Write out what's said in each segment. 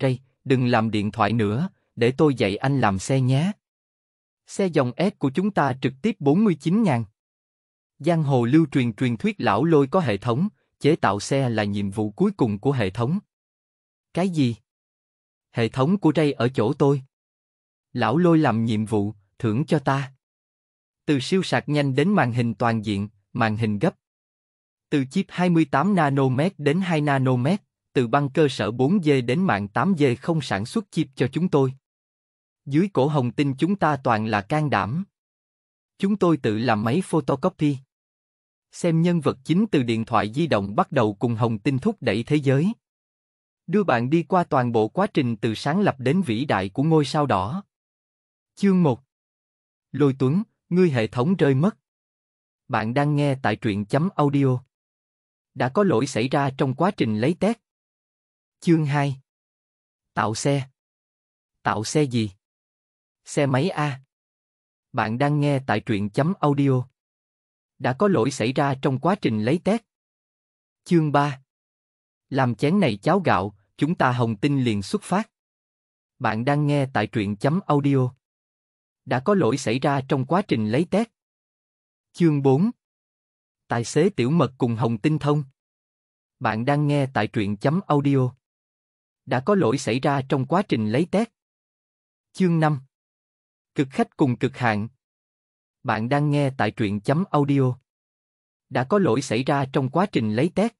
Ray, đừng làm điện thoại nữa, để tôi dạy anh làm xe nhé. Xe dòng S của chúng ta trực tiếp 49 000 Giang hồ lưu truyền truyền thuyết lão lôi có hệ thống, chế tạo xe là nhiệm vụ cuối cùng của hệ thống. Cái gì? Hệ thống của Ray ở chỗ tôi. Lão lôi làm nhiệm vụ, thưởng cho ta. Từ siêu sạc nhanh đến màn hình toàn diện, màn hình gấp. Từ chip 28 nanomet đến 2 nanomet từ băng cơ sở 4G đến mạng 8G không sản xuất chip cho chúng tôi. Dưới cổ hồng tinh chúng ta toàn là can đảm. Chúng tôi tự làm máy photocopy. Xem nhân vật chính từ điện thoại di động bắt đầu cùng hồng tinh thúc đẩy thế giới. Đưa bạn đi qua toàn bộ quá trình từ sáng lập đến vĩ đại của ngôi sao đỏ. Chương 1 Lôi Tuấn, ngươi hệ thống rơi mất. Bạn đang nghe tại truyện chấm audio. Đã có lỗi xảy ra trong quá trình lấy test. Chương 2 Tạo xe Tạo xe gì? Xe máy A Bạn đang nghe tại truyện chấm audio Đã có lỗi xảy ra trong quá trình lấy tét. Chương 3 Làm chén này cháo gạo, chúng ta hồng tinh liền xuất phát Bạn đang nghe tại truyện chấm audio Đã có lỗi xảy ra trong quá trình lấy tét. Chương 4 Tài xế tiểu mật cùng hồng tinh thông bạn đang nghe tại truyện chấm audio đã có lỗi xảy ra trong quá trình lấy test. Chương 5 Cực khách cùng cực hạn Bạn đang nghe tại truyện chấm audio. Đã có lỗi xảy ra trong quá trình lấy test.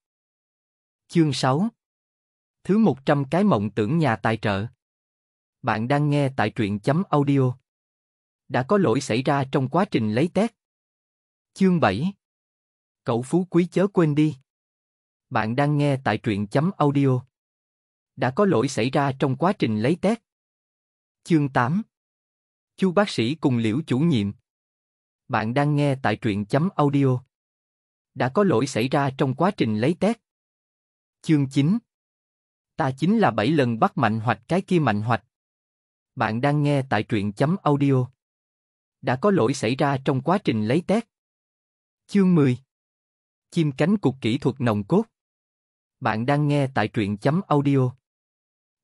Chương 6 Thứ 100 cái mộng tưởng nhà tài trợ Bạn đang nghe tại truyện chấm audio. Đã có lỗi xảy ra trong quá trình lấy test. Chương 7 Cậu phú quý chớ quên đi. Bạn đang nghe tại truyện chấm audio đã có lỗi xảy ra trong quá trình lấy test. Chương 8 chú bác sĩ cùng liễu chủ nhiệm Bạn đang nghe tại truyện chấm audio Đã có lỗi xảy ra trong quá trình lấy test. Chương 9 Ta chính là bảy lần bắt mạnh hoạch cái kia mạnh hoạch. Bạn đang nghe tại truyện chấm audio Đã có lỗi xảy ra trong quá trình lấy test. Chương 10 Chim cánh cục kỹ thuật nồng cốt bạn đang nghe tại truyện chấm audio